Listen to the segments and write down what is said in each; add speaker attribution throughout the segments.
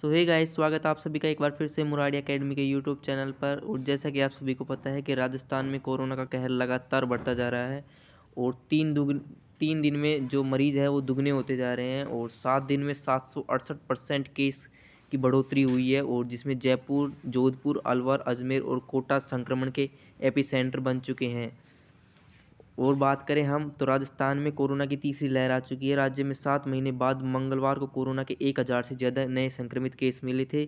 Speaker 1: सो hey guys स्वागत आप सभी का एक बार फिर से मुराड़ी अकेडमी के यूट्यूब चैनल पर और जैसा कि आप सभी को पता है कि राजस्थान में कोरोना का कहर लगातार बढ़ता जा रहा है और तीन दुग तीन दिन में जो मरीज़ है वो दुगने होते जा रहे हैं और सात दिन में सात सौ अड़सठ परसेंट केस की बढ़ोतरी हुई है और जिसमें जयपुर जोधपुर अलवर अजमेर और कोटा संक्रमण के एपी बन चुके हैं और बात करें हम तो राजस्थान में कोरोना की तीसरी लहर आ चुकी है राज्य में सात महीने बाद मंगलवार को कोरोना के एक हज़ार से ज़्यादा नए संक्रमित केस मिले थे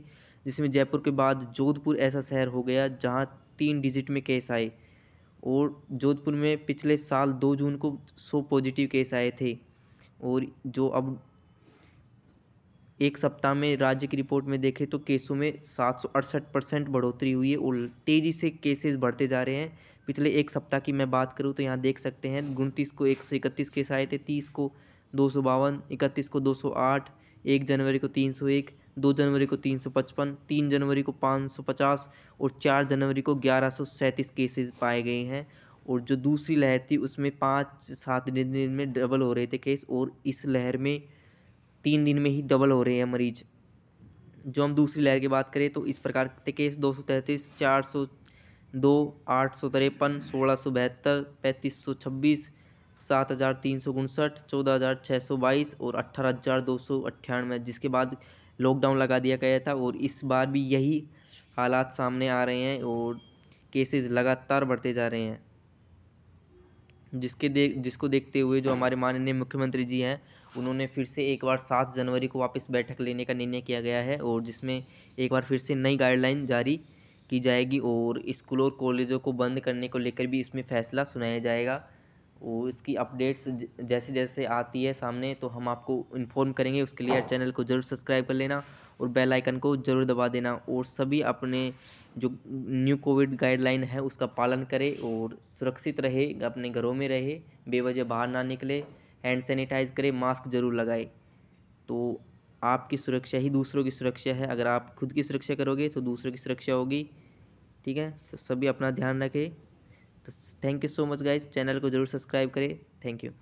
Speaker 1: जिसमें जयपुर के बाद जोधपुर ऐसा शहर हो गया जहाँ तीन डिजिट में केस आए और जोधपुर में पिछले साल दो जून को सौ पॉजिटिव केस आए थे और जो अब एक सप्ताह में राज्य की रिपोर्ट में देखें तो केसों में सात परसेंट बढ़ोतरी हुई है और तेज़ी से केसेस बढ़ते जा रहे हैं पिछले एक सप्ताह की मैं बात करूँ तो यहाँ देख सकते हैं उनतीस को एक सौ इकतीस केस आए थे तीस को दो सौ बावन इकतीस को दो सौ आठ एक जनवरी को तीन सौ एक दो जनवरी को तीन सौ पचपन तीन जनवरी को पाँच सौ पचास और चार जनवरी को ग्यारह सौ सैंतीस केसेज पाए गए हैं और जो दूसरी लहर थी उसमें पाँच सात दिन दिन में डबल हो रहे थे केस और इस लहर में तीन दिन में ही डबल हो रहे हैं मरीज जो हम दूसरी लहर की बात करें तो इस प्रकार के केस दो सौ तैंतीस चार सौ दो आठ सौ तिरपन सोलह सौ बहत्तर पैंतीस सौ छब्बीस सात हज़ार तीन सौ उनसठ चौदह हज़ार छः सौ बाईस और अट्ठारह हज़ार दो सौ अट्ठानवे जिसके बाद लॉकडाउन लगा दिया गया था और इस बार भी यही हालात सामने आ रहे हैं और केसेस लगातार बढ़ते जा रहे हैं जिसके देख जिसको देखते हुए जो हमारे माननीय मुख्यमंत्री जी हैं उन्होंने फिर से एक बार सात जनवरी को वापस बैठक लेने का निर्णय किया गया है और जिसमें एक बार फिर से नई गाइडलाइन जारी की जाएगी और स्कूलों और कॉलेजों को बंद करने को लेकर भी इसमें फैसला सुनाया जाएगा और इसकी अपडेट्स जैसे जैसे आती है सामने तो हम आपको इन्फॉर्म करेंगे उसके लिए चैनल को ज़रूर सब्सक्राइब कर लेना और बेल आइकन को ज़रूर दबा देना और सभी अपने जो न्यू कोविड गाइडलाइन है उसका पालन करें और सुरक्षित रहे अपने घरों में रहे बेवजह बाहर ना निकले हैंड सैनिटाइज करें मास्क ज़रूर लगाए तो आपकी सुरक्षा ही दूसरों की सुरक्षा है अगर आप खुद की सुरक्षा करोगे तो दूसरों की सुरक्षा होगी ठीक है तो सभी अपना ध्यान रखें तो thank you so much guys channel को ज़रूर सब्सक्राइब करें थैंक यू